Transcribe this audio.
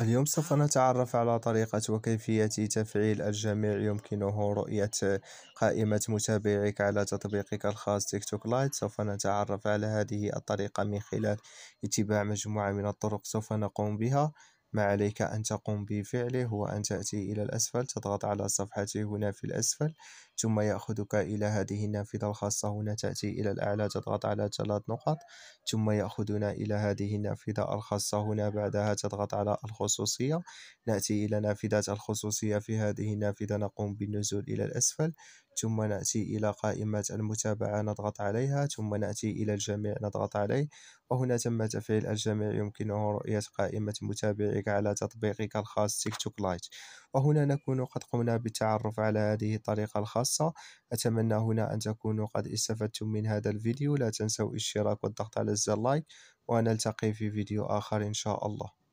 اليوم سوف نتعرف على طريقة وكيفية تفعيل الجميع يمكنه رؤية قائمة متابعيك على تطبيقك الخاص تيك توك لايت سوف نتعرف على هذه الطريقة من خلال اتباع مجموعة من الطرق سوف نقوم بها ما عليك أن تقوم بفعله هو أن تأتي إلى الأسفل تضغط على صفحة هنا في الأسفل ثم يأخذك إلى هذه النافذة الخاصة هنا تأتي إلى الأعلى تضغط على ثلاث نقط ثم يأخذنا إلى هذه النافذة الخاصة هنا بعدها تضغط على الخصوصية نأتي إلى نافذة الخصوصية في هذه النافذة نقوم بالنزول إلى الأسفل ثم نأتي إلى قائمة المتابعة نضغط عليها ثم نأتي إلى الجميع نضغط عليه وهنا تم تفعيل الجميع يمكنه رؤية قائمة متابعيك على تطبيقك الخاص تيك توك لايت وهنا نكون قد قمنا بالتعرف على هذه الطريقة الخاصة أتمنى هنا أن تكونوا قد استفدتم من هذا الفيديو لا تنسوا الاشتراك والضغط على زر لايك ونلتقي في فيديو آخر إن شاء الله